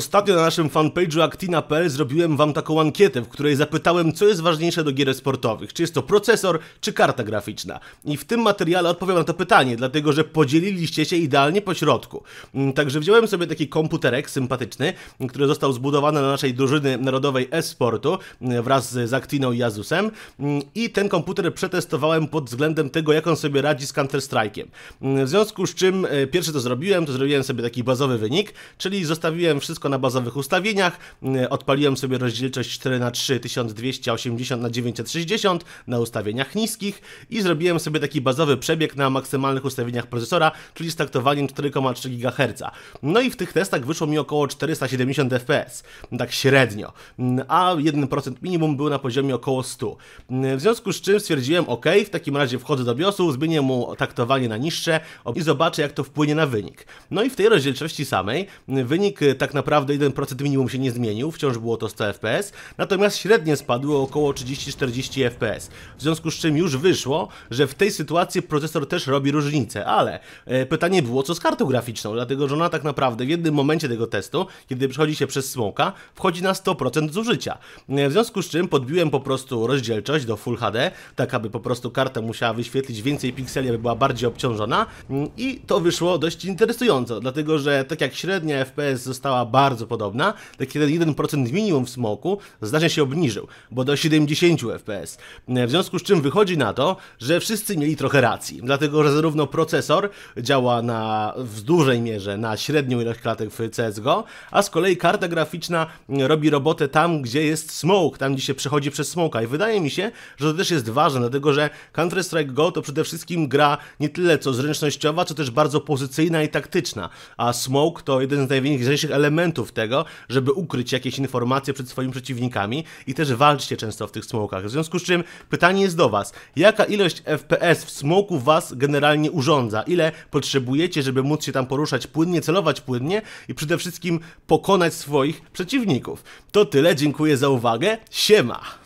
Ostatnio na naszym fanpage'u Actina.pl zrobiłem wam taką ankietę, w której zapytałem, co jest ważniejsze do gier sportowych. Czy jest to procesor, czy karta graficzna. I w tym materiale odpowiem na to pytanie, dlatego że podzieliliście się idealnie po środku. Mm, także wziąłem sobie taki komputerek sympatyczny, który został zbudowany na naszej drużyny narodowej e-sportu mm, wraz z Actiną i Azusem. Mm, I ten komputer przetestowałem pod względem tego, jak on sobie radzi z Counter-Strike'iem. W związku z czym e, pierwsze to zrobiłem, to zrobiłem sobie taki bazowy wynik, czyli zostawiłem wszystko na bazowych ustawieniach. E, odpaliłem sobie rozdzielczość 4x3 1280 na 960 na ustawieniach niskich i zrobiłem sobie taki bazowy przebieg na maksymalnych ustawieniach procesora, czyli z taktowaniem 4,3 GHz. No i w tych testach wyszło mi około 470 fps, tak średnio, a 1% minimum był na poziomie około 100. E, w związku z czym stwierdziłem, ok, w takim razie wchodzę do BIOSu, zmienię mu taktowanie na niższe i zobaczę jak to wpłynie na wynik. No i w tej rozdzielczości samej wynik e, tak naprawdę naprawdę 1% minimum się nie zmienił, wciąż było to 100 fps, natomiast średnie spadły około 30-40 fps. W związku z czym już wyszło, że w tej sytuacji procesor też robi różnicę, ale e, pytanie było co z kartą graficzną, dlatego że ona tak naprawdę w jednym momencie tego testu, kiedy przechodzi się przez smoka, wchodzi na 100% zużycia. E, w związku z czym podbiłem po prostu rozdzielczość do Full HD, tak aby po prostu karta musiała wyświetlić więcej pikseli, aby była bardziej obciążona mm, i to wyszło dość interesująco, dlatego że tak jak średnia FPS została bardzo bardzo podobna, taki ten 1% minimum w smoku znacznie się obniżył, bo do 70 fps. E, w związku z czym wychodzi na to, że wszyscy mieli trochę racji, dlatego że zarówno procesor działa na, w dużej mierze na średnią ilość klatek w CSGO, a z kolei karta graficzna robi robotę tam, gdzie jest smoke, tam gdzie się przechodzi przez smoka i wydaje mi się, że to też jest ważne, dlatego że Counter-Strike GO to przede wszystkim gra nie tyle co zręcznościowa, co też bardzo pozycyjna i taktyczna, a smoke to jeden z najważniejszych elementów elementów tego, żeby ukryć jakieś informacje przed swoimi przeciwnikami i też walczcie często w tych smokach. W związku z czym pytanie jest do Was, jaka ilość FPS w smoku Was generalnie urządza? Ile potrzebujecie, żeby móc się tam poruszać płynnie, celować płynnie i przede wszystkim pokonać swoich przeciwników? To tyle, dziękuję za uwagę, siema!